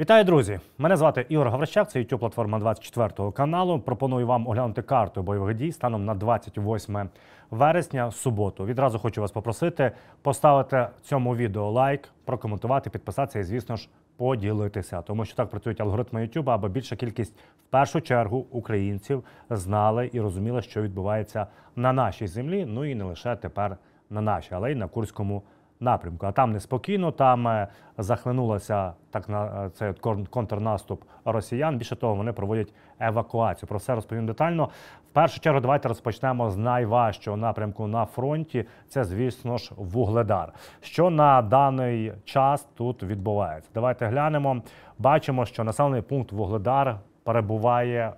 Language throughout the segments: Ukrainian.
Вітаю, друзі! Мене звати Ігор Гаврищак, це youtube платформа 24 каналу. Пропоную вам оглянути карту бойових дій станом на 28 вересня, суботу. Відразу хочу вас попросити поставити цьому відео лайк, прокоментувати, підписатися і, звісно ж, поділитися. Тому що так працюють алгоритми YouTube, аби більша кількість в першу чергу українців знали і розуміли, що відбувається на нашій землі. Ну і не лише тепер на нашій, але й на Курському напрямку. А там неспокійно, там е, захлинулося так на е, цей контрнаступ росіян. Більше того, вони проводять евакуацію. Про все розповім детально. В першу чергу давайте розпочнемо з найважчого напрямку на фронті. Це, звісно ж, вугледар. Що на даний час тут відбувається? Давайте глянемо. Бачимо, що населений пункт Вугледар перебуває.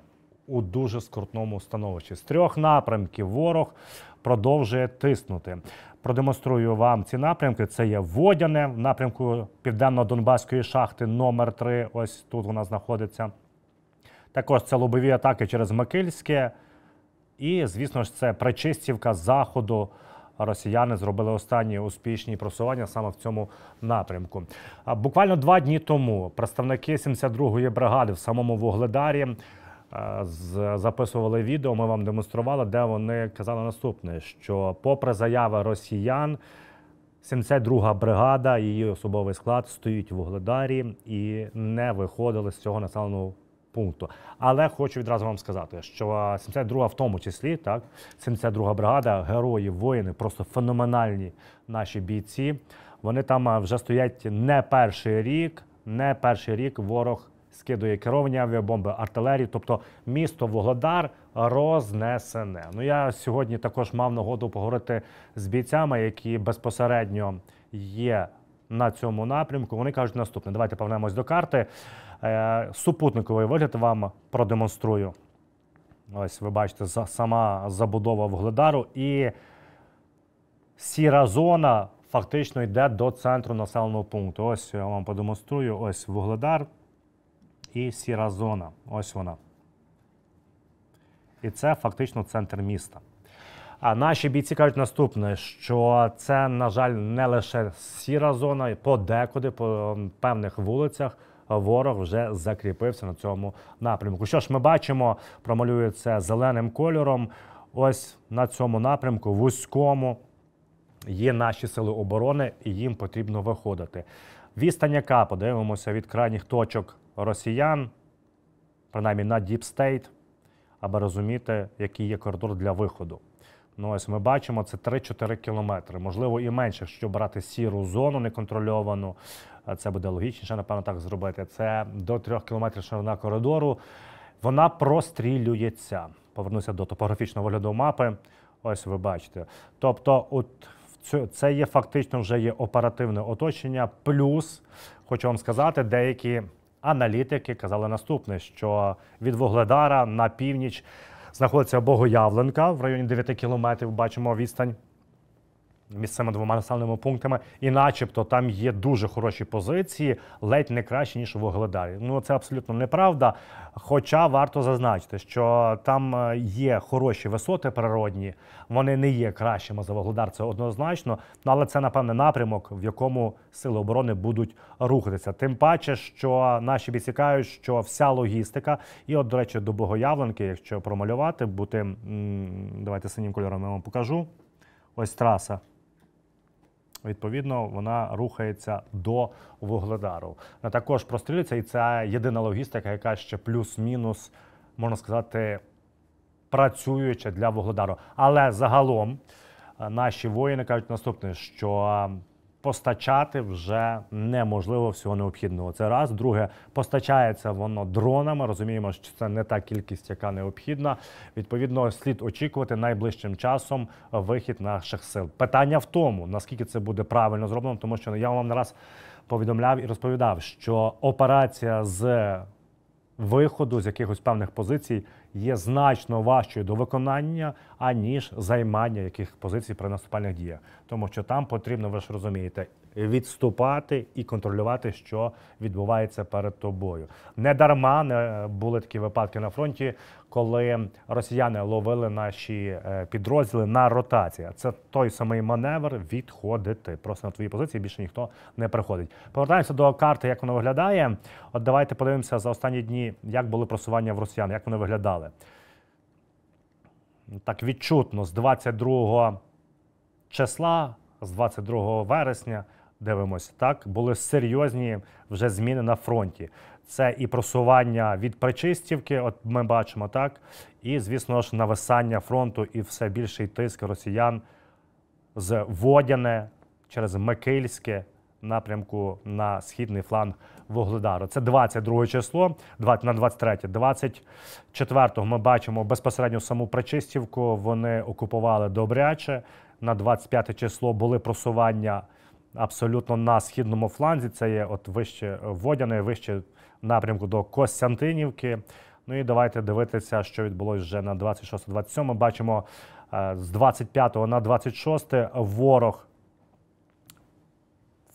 У дуже скрутному становищі з трьох напрямків ворог продовжує тиснути продемонструю вам ці напрямки. Це є водяне в напрямку південно-донбаської шахти номер 3 Ось тут вона знаходиться. Також це лобові атаки через Микильське. І, звісно ж, це причистівка заходу. Росіяни зробили останні успішні просування саме в цьому напрямку. Буквально два дні тому представники 72-ї бригади в самому Вугледарі. Е, записували відео. Ми вам демонстрували, де вони казали наступне: що, попри заяви росіян, 72-га бригада, її особовий склад стоїть в Угледарі і не виходили з цього населеного пункту. Але хочу відразу вам сказати, що 72-га в тому числі, так, 72-га бригада, герої, воїни, просто феноменальні наші бійці. Вони там е, вже стоять не перший рік, не перший рік ворог скидує керовані авіабомби, артилерію. Тобто місто Вугледар рознесене. Ну я сьогодні також мав нагоду поговорити з бійцями, які безпосередньо є на цьому напрямку. Вони кажуть наступне. Давайте повернемось до карти. Е, супутниковий вигляд вам продемонструю. Ось ви бачите, сама забудова Вугледару і сіра зона. Фактично йде до центру населеного пункту. Ось я вам подемонструю. Ось Вугледар і сіра зона. Ось вона. І це фактично центр міста. А наші бійці кажуть наступне: що це, на жаль, не лише сіра зона, подекуди по певних вулицях. Ворог вже закріпився на цьому напрямку. Що ж ми бачимо, промалює це зеленим кольором. Ось на цьому напрямку, вузькому, є наші сили оборони, і їм потрібно виходити. Відстань, яка подивимося від крайніх точок росіян, принаймні на діпстейт, аби розуміти, який є коридор для виходу. Ну, ось ми бачимо це 3-4 кілометри, можливо, і менше, якщо брати сіру зону неконтрольовану. Це буде логічніше, напевно, так зробити. Це до 3 кілометрів ширина коридору. Вона прострілюється. Повернуся до топографічного вигляду мапи. Ось ви бачите. Тобто, от це є фактично вже є оперативне оточення, плюс хочу вам сказати, деякі аналітики казали наступне: що від Вугледара на північ знаходиться Богоявленка в районі 9 кілометрів. Бачимо відстань між двома населеними пунктами, і, начебто, там є дуже хороші позиції, ледь не краще ніж у Вогледарі. Ну це абсолютно неправда. Хоча варто зазначити, що там е, є хороші висоти природні, вони не є кращими за Вогледар, це однозначно. Але це напевне напрямок, в якому сили оборони будуть рухатися. Тим паче, що наші відсікають, що вся логістика, і, от, до речі, до Богоявленки, якщо промалювати, бути давайте синім кольором я вам покажу. Ось траса. Відповідно, вона рухається до Вугледару. Вона також прострілюється, і це єдина логістика, яка ще плюс-мінус, можна сказати, працююча для Вугледару. Але загалом е, наші воїни кажуть наступне, що Постачати вже неможливо всього необхідного. Це раз. Друге, постачається воно дронами. Розуміємо, що це не та кількість, яка необхідна. Відповідно, слід очікувати найближчим часом вихід наших сил. Питання в тому, наскільки це буде правильно зроблено, тому що я вам не раз повідомляв і розповідав, що операція з виходу з якихось певних позицій є значно важчою до виконання, аніж займання яких позицій при наступальних діях, тому що там потрібно, ви ж розумієте, відступати і контролювати, що відбувається перед тобою. Не дарма не е, були такі випадки на фронті, коли росіяни ловили наші е, підрозділи на ротації. Це той самий маневр відходити. Просто на твої позиції більше ніхто не приходить. Повертаємося до карти, як вона виглядає. От давайте подивимося за останні дні, як були просування в росіян, як вони виглядали. Так відчутно з 22 числа, з 22 вересня дивимося, так були серйозні вже зміни на фронті. Це і просування від Причистівки, от ми бачимо так, і звісно ж нависання фронту і все більший тиск росіян з Водяне через Микильське напрямку на східний фланг Вугледару. Це 22 число, 20, на 23. 24-го ми бачимо безпосередньо саму Причистівку. Вони окупували добряче. На 25 число були просування абсолютно на східному фланзі. Це є от вище е, водяне, вище напрямку до Костянтинівки. Ну і давайте дивитися, що відбулося вже на 26-27. Бачимо е, з 25 на 26 ворог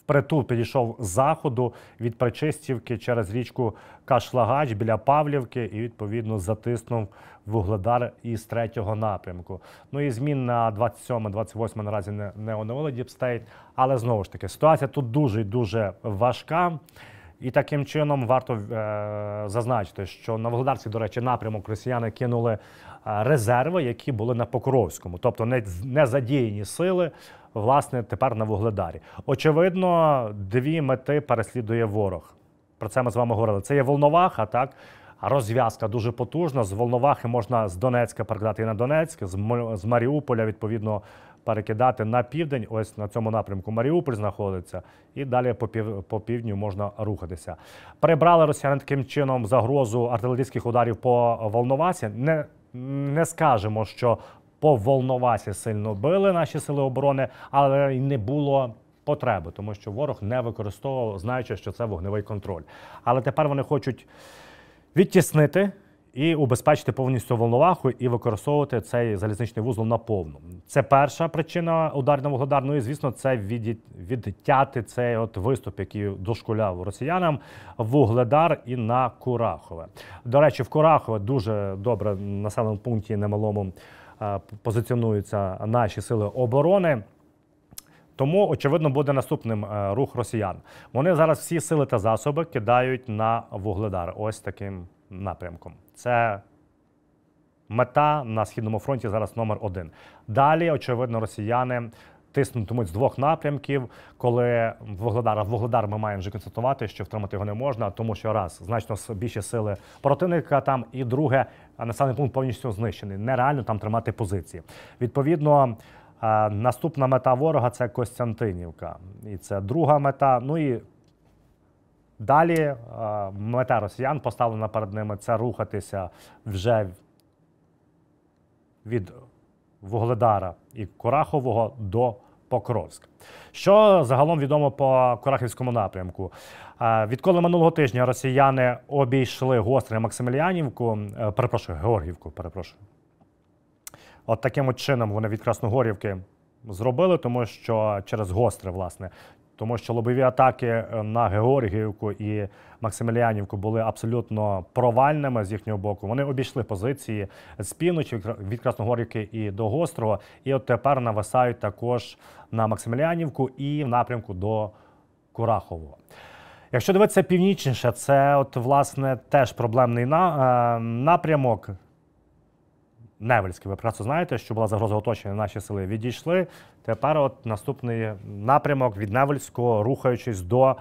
впритул підійшов з заходу від Причистівки через річку Кашлагач біля Павлівки і відповідно затиснув вугледар із третього напрямку. Ну і змін на 27-28 наразі не оновили Діпстейт, але знову ж таки ситуація тут дуже і дуже важка. І таким чином варто е, зазначити, що на Володарці, до речі, напрямок росіяни кинули е, резерви, які були на Покровському, тобто не, не задіяні сили. Власне, тепер на Вугледарі. Очевидно, дві мети переслідує ворог. Про це ми з вами говорили. Це є Волноваха, так розв'язка дуже потужна. З Волновахи можна з Донецька передати на Донецьк, з Маріуполя відповідно перекидати на південь. Ось на цьому напрямку Маріуполь знаходиться, і далі по пів по півдню можна рухатися. Перебрали росіяни таким чином загрозу артилерійських ударів по Волновасі. Не не скажемо, що по Волновасі сильно били наші сили оборони, але й не було. Потреби, тому що ворог не використовував, знаючи, що це вогневий контроль. Але тепер вони хочуть відтіснити і убезпечити повністю волноваху і використовувати цей залізничний вузол наповну. Це перша причина Ну і, звісно, це від, відтяти цей от виступ, який дошкуляв росіянам в Угледар і на Курахове. До речі, в Курахове дуже добре на населеному пункті немалому е, позиціонуються наші сили оборони. Тому очевидно буде наступним е, рух росіян. Вони зараз всі сили та засоби кидають на вугледар. Ось таким напрямком. Це мета на східному фронті зараз номер один. Далі, очевидно, росіяни. Тиснутимуть з двох напрямків, коли Вугледара в Вугледар ми маємо вже констатувати, що втримати його не можна, тому що раз значно більше сили противника там, і друге, населений пункт повністю знищений. Нереально там тримати позиції. Відповідно, е, наступна мета ворога це Костянтинівка, і це друга мета. Ну і Далі е, мета росіян поставлена перед ними це рухатися вже від Вугледара і Курахового до Покровськ. Що загалом відомо по Курахівському напрямку? Е, відколи минулого тижня росіяни обійшли гостре Максиміліанівку, е, перепрошую, Георгівку, перепрошую. От таким от чином вони від Красногорівки зробили, тому що через гостре, власне, тому що лобові атаки е, на Георгіївку і Максиміліанівку були абсолютно провальними з їхнього боку. Вони обійшли позиції з півночі від Красногорівки і до Гострого. І от тепер нависають також на Максимілянівку і в напрямку до Курахового. Якщо дивитися північніше, це от власне теж проблемний е, напрямок. Невельський. Ви про знаєте, що була загроза оточення. Наші сили відійшли. Тепер, от наступний напрямок від Невельського, рухаючись до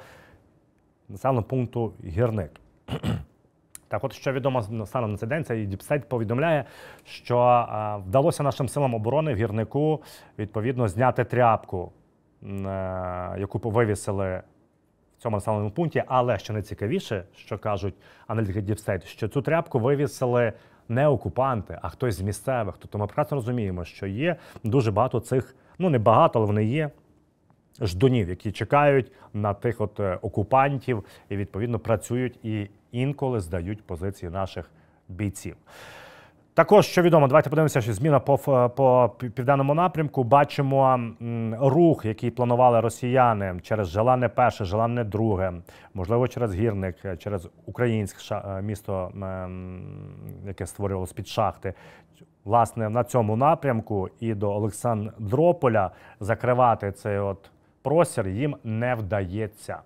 населеного пункту гірник. Так, от що відомо станом на цей день, цей Діпсет повідомляє, що а, е, вдалося нашим силам оборони в гірнику відповідно зняти тряпку, а, е, яку вивісили в цьому населеному пункті. Але що найцікавіше, що кажуть аналітики Діпстейт, що цю тряпку вивісили не окупанти, а хтось з місцевих. Тобто ми прекрасно розуміємо, що є дуже багато цих, ну не багато, але вони є. Ждунів, які чекають на тих от е, окупантів і відповідно працюють і інколи здають позиції наших бійців. Також що відомо, давайте подивимося, що зміна по по південному напрямку. Бачимо рух, який планували росіяни через Желане перше, Желане друге, можливо, через гірник, через українське е, місто, яке створювалося під шахти. Власне, на цьому напрямку і до Олександрополя закривати цей от простір їм не вдається.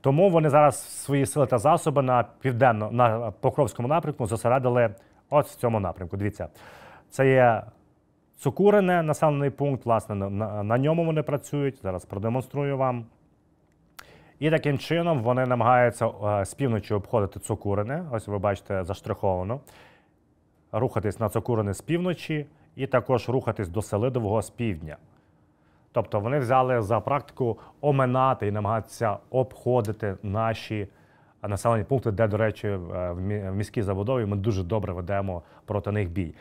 Тому вони зараз свої сили та засоби на південно на Покровському напрямку зосередили От в цьому напрямку. Дивіться, це є цукурене, населений пункт, власне, на, на ньому вони працюють. Зараз продемонструю вам. І таким чином вони намагаються е, з півночі обходити Цукурине. Ось ви бачите, заштриховано. Рухатись на Цукурине з півночі і також рухатись до Селидового з півдня. Тобто вони взяли за практику оминати і намагатися обходити наші населені пункти, де, до речі, е, в міській забудові ми дуже добре ведемо проти них бій.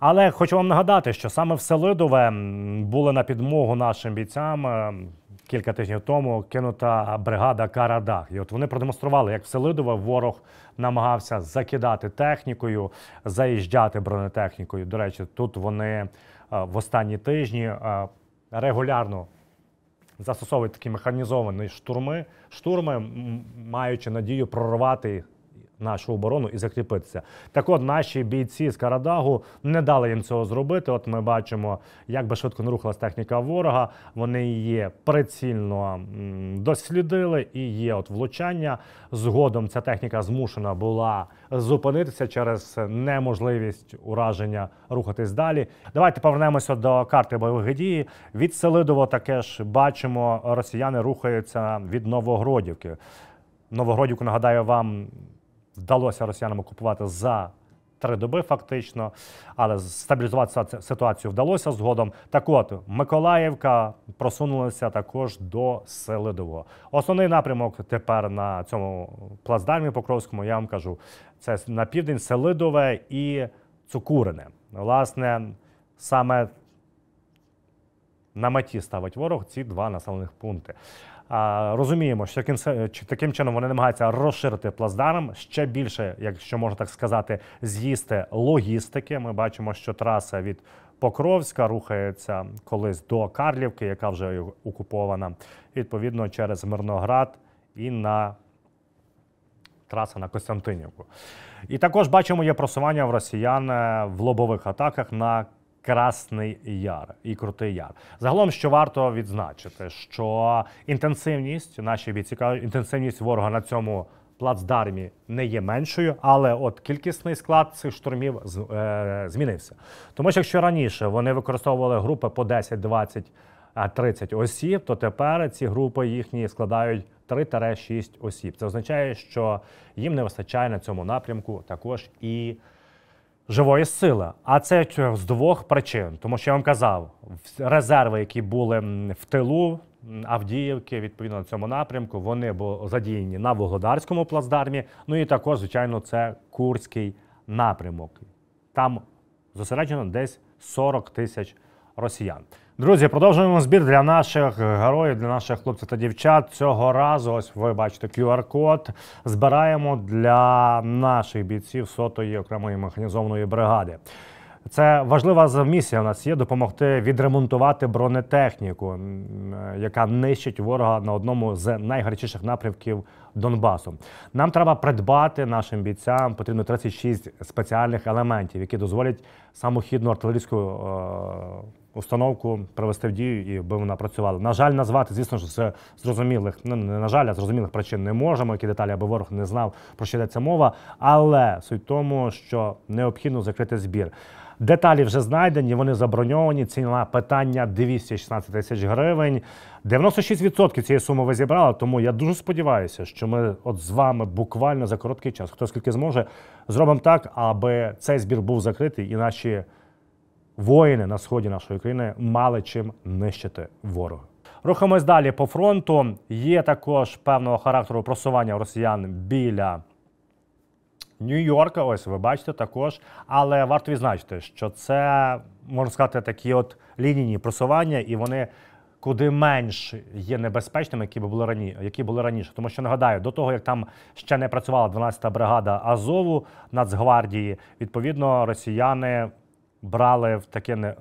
Але хочу вам нагадати, що саме в Селидове були на підмогу нашим бійцям е, кілька тижнів тому кинута бригада Карадах. І от вони продемонстрували, як в Селидове ворог намагався закидати технікою, заїжджати бронетехнікою. До речі, тут вони е, в останні тижні регулярно застосовують такі механізовані штурми, штурми, маючи надію прорвати нашу оборону і закріпитися. Так, от наші бійці з Карадагу не дали їм цього зробити. От ми бачимо, як би швидко не рухалась техніка ворога. Вони її прицільно дослідили і є от влучання. Згодом ця техніка змушена була зупинитися через неможливість ураження рухатись далі. Давайте повернемося до карти бойових дії. Від Селидово таке ж бачимо, росіяни рухаються від Новогродівки. Новогродівку нагадаю вам вдалося росіянам окупувати за три доби, фактично, але стабілізувати ситуацію вдалося згодом. Так от Миколаївка просунулася також до Селидового. Основний напрямок тепер на цьому плацдармі Покровському я вам кажу це на південь Селидове і Цукурине. Власне, саме на меті ставить ворог ці два населених пункти. Розуміємо, що таким чином вони намагаються розширити плацдарм ще більше, якщо можна так сказати, з'їсти логістики. Ми бачимо, що траса від Покровська рухається колись до Карлівки, яка вже окупована. Відповідно, через Мирноград і на траса на Костянтинівку. І також бачимо є просування в росіян е, в лобових атаках на Красний Яр і Крутий Яр. Загалом, що варто відзначити, що інтенсивність наші бійці інтенсивність ворога на цьому плацдармі не є меншою, але от кількісний склад цих штурмів е, змінився. Тому що якщо раніше вони використовували групи по 10-20. 30 осіб, то тепер ці групи їхні складають 3-6 осіб. Це означає, що їм не вистачає на цьому напрямку також і живої сили. А це з двох причин, тому що я вам казав, резерви, які були в тилу Авдіївки, відповідно на цьому напрямку, вони були задіяні на Вугледарському плацдармі. Ну і також, звичайно, це Курський напрямок. Там зосереджено десь 40 тисяч росіян. Друзі, продовжуємо збір для наших героїв, для наших хлопців та дівчат. Цього разу ось ви бачите QR-код. Збираємо для наших бійців сотої окремої механізованої бригади. Це важлива місія в нас є допомогти відремонтувати бронетехніку, яка нищить ворога на одному з найгарячіших напрямків Донбасу. Нам треба придбати нашим бійцям потрібно 36 спеціальних елементів, які дозволять самохідну артилерійську. Е, установку привести в дію і би вона працювала. На жаль, назвати, звісно ж, з зрозумілих, ну не на жаль, а зрозумілих причин не можемо, які деталі, аби ворог не знав, про що йдеться мова, але суть тому, що необхідно закрити збір. Деталі вже знайдені, вони заброньовані. Ціна питання 216 тисяч гривень. 96% цієї суми ви зібрали. Тому я дуже сподіваюся, що ми от з вами буквально за короткий час, хто скільки зможе, зробимо так, аби цей збір був закритий і наші воїни на сході нашої країни мали чим нищити ворога. Рухаємось далі по фронту. Є також певного характеру просування росіян біля Нью-Йорка. Ось ви бачите також. Але варто відзначити, що це можна сказати такі от лінійні просування, і вони куди менш є небезпечними, які були рані, які були раніше. Тому що нагадаю, до того як там ще не працювала 12-та бригада Азову Нацгвардії, відповідно, росіяни брали в таке не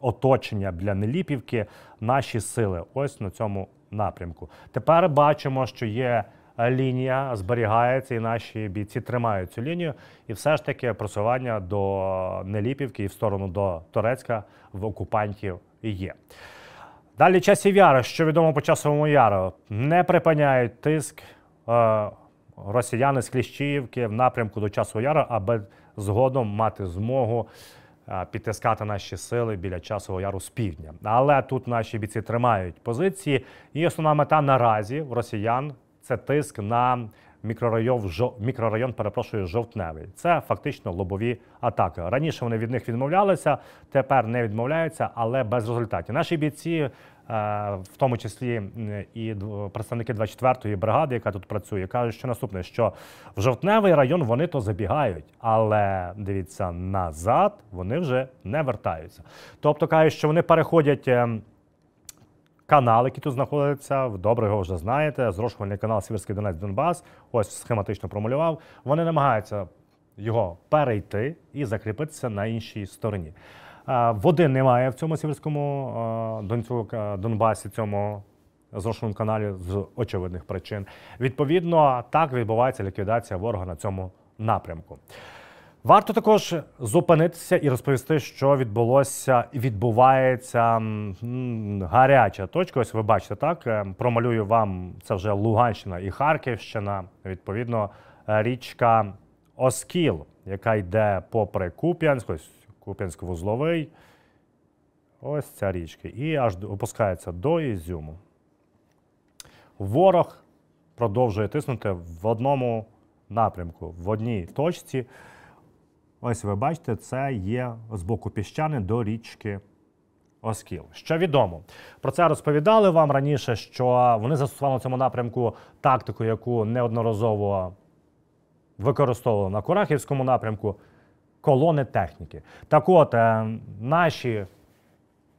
оточення для Неліпівки наші сили. Ось на цьому напрямку. Тепер бачимо, що є. Е, лінія зберігається, і наші бійці тримають цю лінію, і все ж таки просування до Неліпівки і в сторону до Торецька в окупантів є. Далі часів яра, що відомо по часовому яру, не припиняють тиск. Е, росіяни з Кліщівки в напрямку до часу Яра, аби згодом мати змогу е, підтискати наші сили біля часового яру з півдня. Але тут наші бійці тримають позиції, і основна мета наразі в росіян це тиск на мікрорайон мікрорайон, перепрошую, жовтневий. Це фактично лобові атаки. Раніше вони від них відмовлялися, тепер не відмовляються, але без результатів. Наші бійці. Е, в тому числі і представники 24-ї бригади, яка тут працює, кажуть, що наступне: що в жовтневий район вони то забігають, але дивіться назад, вони вже не вертаються. Тобто кажуть, що вони переходять ем, Канал, який тут знаходиться, добре його вже знаєте. Зрошувальний канал Сіверський Донець Донбас, ось схематично промалював. Вони намагаються його перейти і закріпитися на іншій стороні. Води немає в цьому сіверському Донцю, Донбасі, цьому зрошувальному каналі з очевидних причин. Відповідно, так відбувається ліквідація ворога на цьому напрямку. Варто також зупинитися і розповісти, що відбулося і відбувається гаряча точка. Ось ви бачите, так е, промалюю вам це вже Луганщина і Харківщина. Відповідно, е, річка Оскіл, яка йде попри Куп'янськ, ось Куп'янськ-Вузловий. Ось ця річка. І аж опускається до Ізюму. Ворог продовжує тиснути в одному напрямку, в одній точці. Ось ви бачите, це є з боку піщани до річки. Оскіл, що відомо про це розповідали вам раніше, що вони застосували на цьому напрямку тактику, яку неодноразово використовували на Курахівському напрямку колони техніки. Так, от е, наші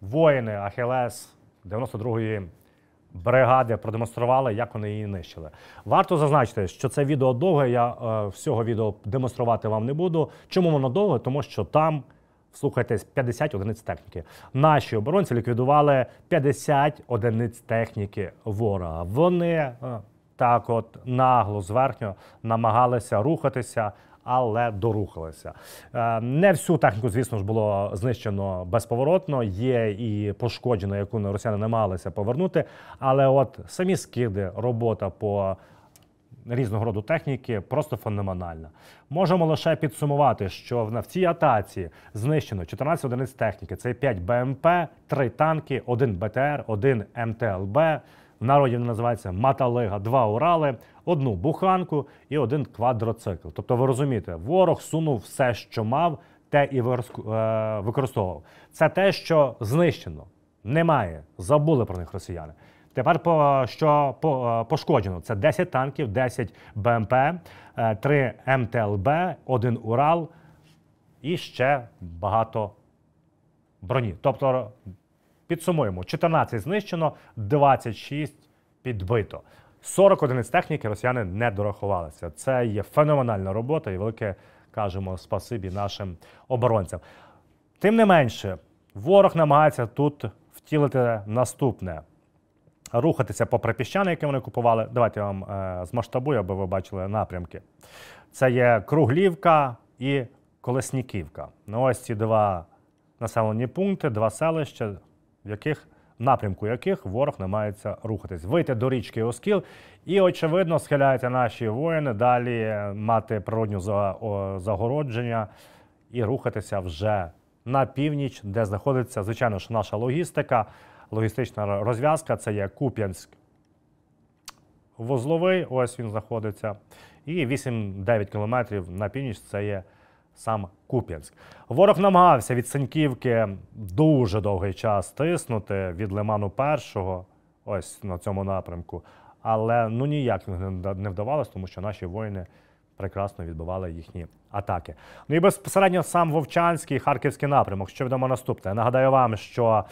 воїни Ахілес 92-ї бригади продемонстрували, як вони її нищили. Варто зазначити, що це відео довге. Я е, всього відео демонструвати вам не буду. Чому воно довге? Тому що там. Слухайтесь, 50 одиниць техніки. Наші оборонці ліквідували 50 одиниць техніки ворога. Вони е, так, от нагло зверхньо намагалися рухатися але дорухалися. Е, не всю техніку, звісно ж, було знищено безповоротно. Є і пошкоджено, яку росіяни намагалися повернути. Але от самі скиди, робота по різного роду техніки просто феноменальна. Можемо лише підсумувати, що в цій атаці знищено 14 одиниць техніки. Це 5 БМП, 3 танки, 1 БТР, 1 МТЛБ. В народі вона називається Маталега, два Урали, одну буханку і один квадроцикл. Тобто, ви розумієте, ворог сунув все, що мав, те і е, використовував. Це те, що знищено, немає. Забули про них росіяни. Тепер по що по, е, пошкоджено це 10 танків, 10 БМП, 3 е, МТЛБ, 1 Урал і ще багато броні. Тобто Підсумуємо, 14 знищено, 26 підбито. 40 одиниць техніки росіяни не дорахувалися. Це є феноменальна робота, і велике кажемо спасибі нашим оборонцям. Тим не менше, ворог намагається тут втілити наступне. Рухатися попри піщани, які вони купували. Давайте я вам е, змасштабую, аби ви бачили напрямки. Це є Круглівка і Колесніківка. Ну Ось ці два населені пункти, два селища в яких напрямку яких ворог намагається рухатись, вийти до річки Оскіл, і очевидно схиляються наші воїни далі мати природню загородження і рухатися вже на північ, де знаходиться звичайно ж наша логістика, логістична розв'язка. Це є Куп'янськ. Вузловий, ось він знаходиться, і 8-9 кілометрів на північ це є сам Куп'янськ. Ворог намагався від Синьківки дуже довгий час тиснути від Лиману першого, ось на цьому напрямку. Але ну ніяк не вдавалось, тому що наші воїни. Прекрасно відбивали їхні атаки. Ну і безпосередньо сам Вовчанський харківський напрямок. Що відомо наступне? Я нагадаю вам, що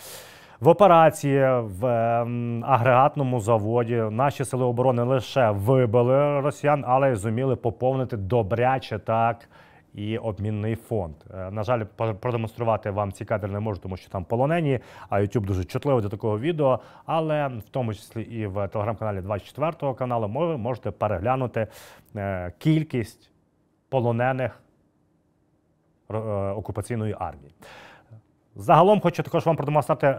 в операції в ем, агрегатному заводі наші сили оборони лише вибили росіян, але й зуміли поповнити добряче так і обмінний фонд. Е, на жаль, продемонструвати вам ці кадри не можу, тому що там полонені. А YouTube дуже чутливий до такого відео. Але в тому числі і в телеграм-каналі 24-го каналу ви можете переглянути е, кількість полонених е, окупаційної армії. Загалом хочу також вам продемонструвати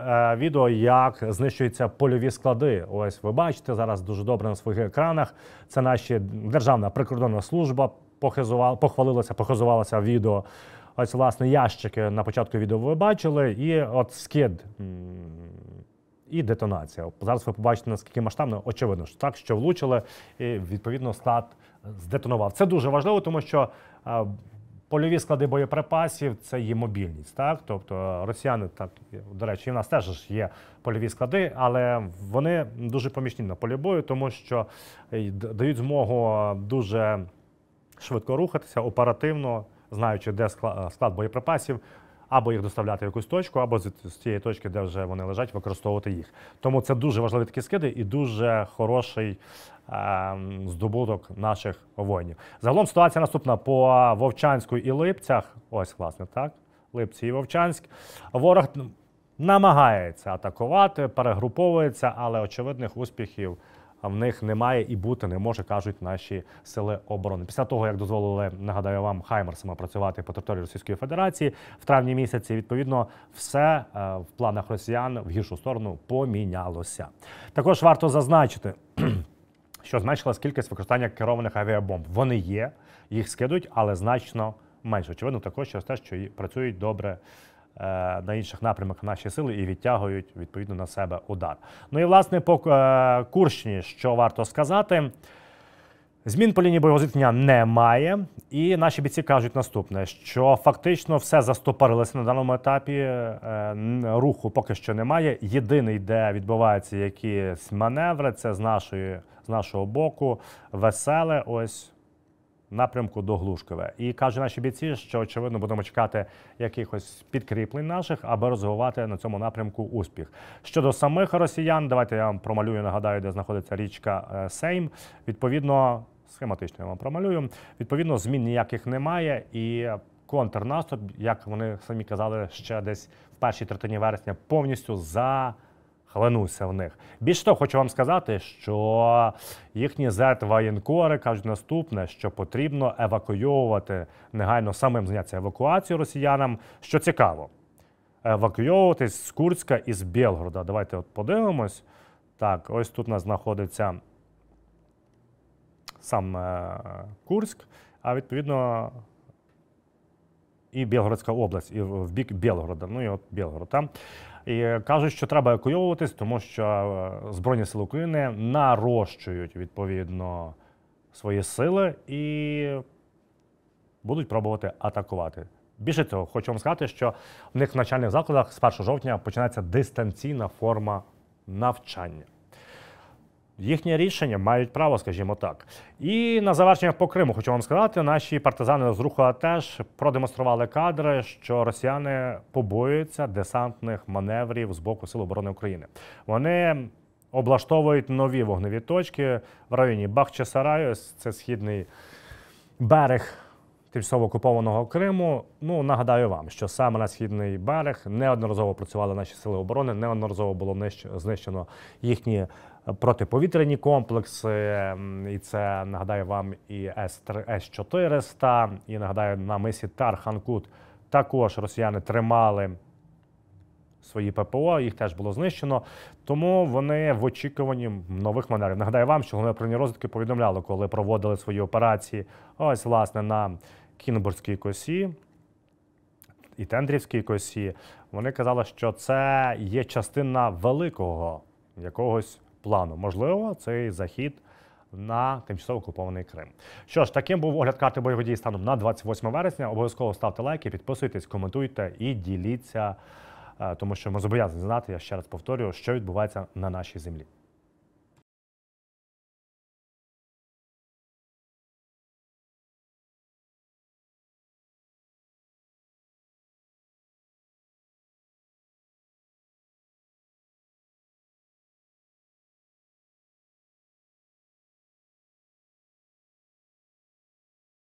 відео, як знищуються польові склади. Ось ви бачите зараз дуже добре на своїх екранах. Це наші державна прикордонна служба похвалилася, похизувалася відео. Ось, власне, ящики на початку відео ви бачили, і от скид і детонація. Зараз ви побачите, наскільки масштабно, очевидно, що так, що влучили, і відповідно склад здетонував. Це дуже важливо, тому що польові склади боєприпасів це є мобільність. Так, тобто росіяни, так до речі, в нас теж є польові склади, але вони дуже помічні на полі бою, тому що е, дають змогу дуже швидко рухатися, оперативно знаючи, де е, склад боєприпасів, або їх доставляти в якусь точку, або з цієї точки, де вже вони лежать, використовувати їх. Тому це дуже важливі такі скиди і дуже хороший е здобуток наших воїнів. Загалом ситуація наступна по Вовчанську і Липцях. Ось, власне, так. Липці і Вовчанськ. Ворог намагається атакувати, перегруповується, але очевидних успіхів в них немає і бути не може, кажуть наші сили оборони. Після того як дозволили, нагадаю вам Хаймерсами працювати по території Російської Федерації в травні місяці. Відповідно, все е, в планах росіян в гіршу сторону помінялося. Також варто зазначити. Що зменшилась кількість використання керованих авіабомб? Вони є, їх скидують, але значно менше. Очевидно, також через те, що працюють добре Е, на інших напрямках наші сили і відтягують відповідно на себе удар. Ну і власне по е, Курщині, що варто сказати. Змін по лінії бойового зіткнення немає, і наші бійці кажуть наступне: що фактично все застопорилося на даному етапі. Е, руху поки що немає. Єдиний, де відбуваються якісь маневри, це з нашої з нашого боку веселе. Ось напрямку до Глушкове. І каже наші бійці, що очевидно будемо чекати якихось підкріплень наших, аби розвивати на цьому напрямку успіх. Щодо самих росіян, давайте я вам промалюю. Нагадаю, де знаходиться річка е, Сейм. Відповідно, схематично я вам промалюю. Відповідно, змін ніяких немає і. Контрнаступ, як вони самі казали, ще десь в першій третині вересня повністю за хлинувся в них. Більш того, хочу вам сказати, що їхні z воєнкори кажуть наступне, що потрібно евакуйовувати негайно самим зняття евакуацію росіянам. Що цікаво, евакуйовуватись з Курська і з Білгорода. Давайте от подивимось. Так, ось тут у нас знаходиться сам е, Курськ, а відповідно. І Білгородська область, і в бік Білгорода. Ну і от Білгород і кажуть, що треба евакуйовуватись, тому що е, Збройні сили України нарощують відповідно свої сили і будуть пробувати атакувати. Більше цього, хочу вам сказати, що в них в навчальних закладах з 1 жовтня починається дистанційна форма навчання. Їхнє рішення мають право, скажімо так. І на завершення по Криму хочу вам сказати, наші партизани з руху теж продемонстрували кадри, що росіяни побоюються десантних маневрів з боку Сил оборони України. Вони облаштовують нові вогневі точки в районі Бахчисараю, це східний берег тимчасово окупованого Криму. Ну нагадаю вам, що саме на східний берег неодноразово працювали наші сили оборони, неодноразово було знищено їхні протиповітряні комплекси. І це нагадаю вам і С-400, і нагадаю на мисі Тарханкут також росіяни тримали. Свої ППО їх теж було знищено, тому вони в очікуванні нових манерів. Нагадаю вам, що головне управління розвідки повідомляло, коли проводили свої операції. Ось власне на Кінбурзькій косі і Тендрівській косі. Вони казали, що це є частина великого якогось плану. Можливо, цей захід на тимчасово окупований Крим. Що ж, таким був огляд карти бойових дій станом на 28 вересня. Обов'язково ставте лайки, підписуйтесь, коментуйте і діліться, е, тому що ми зобов'язані знати. Я ще раз повторюю, що відбувається на нашій землі.